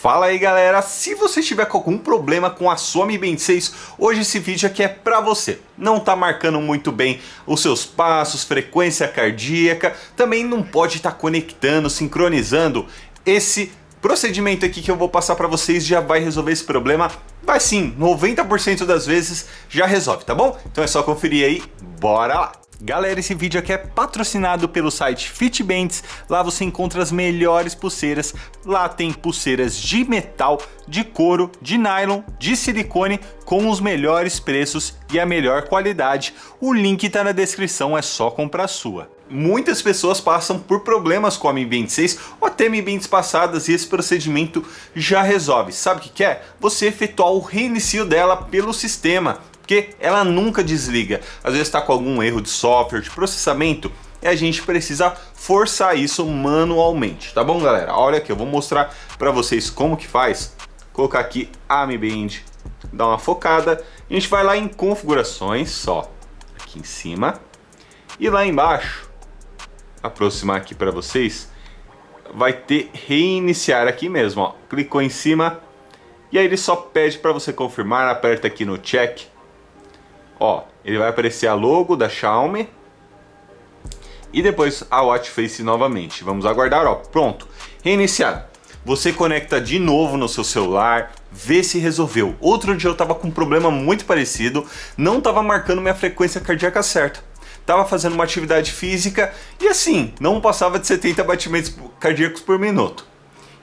Fala aí galera, se você tiver com algum problema com a sua Mi Band 6, hoje esse vídeo aqui é pra você. Não tá marcando muito bem os seus passos, frequência cardíaca, também não pode estar tá conectando, sincronizando. Esse procedimento aqui que eu vou passar pra vocês já vai resolver esse problema. Vai sim, 90% das vezes já resolve, tá bom? Então é só conferir aí, bora lá! Galera, esse vídeo aqui é patrocinado pelo site Fitbands. Lá você encontra as melhores pulseiras. Lá tem pulseiras de metal, de couro, de nylon, de silicone com os melhores preços e a melhor qualidade. O link está na descrição, é só comprar sua. Muitas pessoas passam por problemas com a Mi 26 ou até Mi Bands passadas e esse procedimento já resolve. Sabe o que é? Você efetuar o reinicio dela pelo sistema porque ela nunca desliga. Às vezes está com algum erro de software, de processamento, e a gente precisa forçar isso manualmente, tá bom, galera? Olha aqui, eu vou mostrar para vocês como que faz. Colocar aqui a Band, dar uma focada. A gente vai lá em configurações, só aqui em cima. E lá embaixo, aproximar aqui para vocês, vai ter reiniciar aqui mesmo, ó. Clicou em cima e aí ele só pede para você confirmar, aperta aqui no check Ó, ele vai aparecer a logo da Xiaomi e depois a watch face novamente. Vamos aguardar, ó, pronto. Reiniciado. Você conecta de novo no seu celular, vê se resolveu. Outro dia eu tava com um problema muito parecido, não tava marcando minha frequência cardíaca certa. Tava fazendo uma atividade física e assim, não passava de 70 batimentos cardíacos por minuto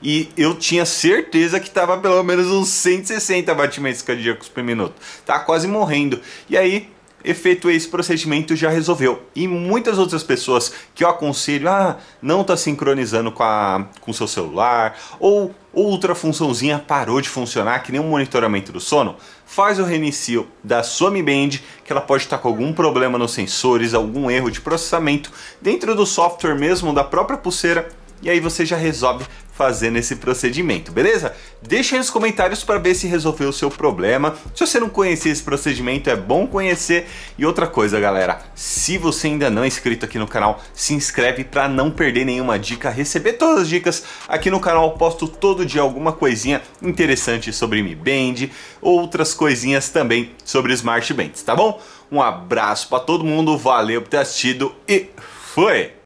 e eu tinha certeza que estava pelo menos uns 160 batimentos cardíacos por minuto. Tá quase morrendo. E aí efetuei esse procedimento já resolveu. E muitas outras pessoas que eu aconselho, ah, não está sincronizando com a com seu celular ou outra funçãozinha parou de funcionar, que nem um monitoramento do sono, faz o reinicio da sua Mi Band, que ela pode estar com algum problema nos sensores, algum erro de processamento dentro do software mesmo da própria pulseira e aí você já resolve fazendo esse procedimento, beleza? Deixa aí nos comentários para ver se resolveu o seu problema. Se você não conhecia esse procedimento, é bom conhecer. E outra coisa, galera, se você ainda não é inscrito aqui no canal, se inscreve para não perder nenhuma dica, receber todas as dicas. Aqui no canal posto todo dia alguma coisinha interessante sobre Mi Band, outras coisinhas também sobre Smart Bands, tá bom? Um abraço para todo mundo, valeu por ter assistido e foi!